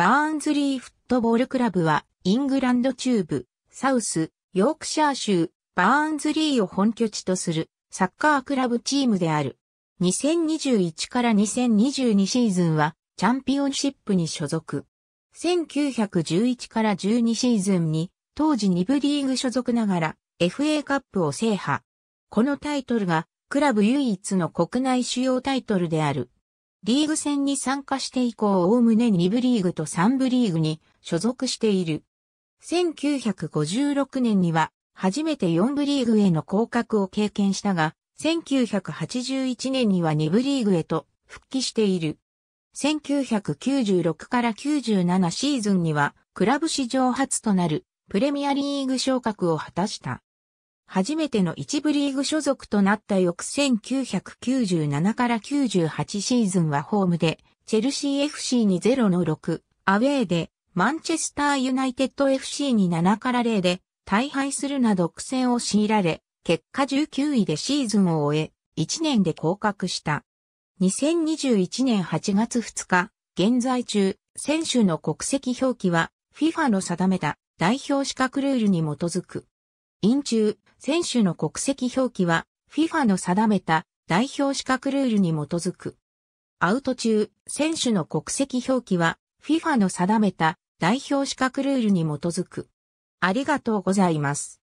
バーンズリーフットボールクラブは、イングランド中部、サウス、ヨークシャー州、バーンズリーを本拠地とする、サッカークラブチームである。2021から2022シーズンは、チャンピオンシップに所属。1911から12シーズンに、当時2部リーグ所属ながら、FA カップを制覇。このタイトルが、クラブ唯一の国内主要タイトルである。リーグ戦に参加して以降、おおむね2部リーグと3部リーグに所属している。1956年には、初めて4部リーグへの降格を経験したが、1981年には2部リーグへと復帰している。1996から97シーズンには、クラブ史上初となるプレミアリーグ昇格を果たした。初めての一部リーグ所属となった翌1997から98シーズンはホームで、チェルシー FC に0の6、アウェーで、マンチェスターユナイテッド FC に7から0で、大敗するなど苦戦を強いられ、結果19位でシーズンを終え、1年で降格した。2021年8月2日、現在中、選手の国籍表記は、FIFA の定めた代表資格ルールに基づく。中、選手の国籍表記は FIFA の定めた代表資格ルールに基づく。アウト中、選手の国籍表記は FIFA の定めた代表資格ルールに基づく。ありがとうございます。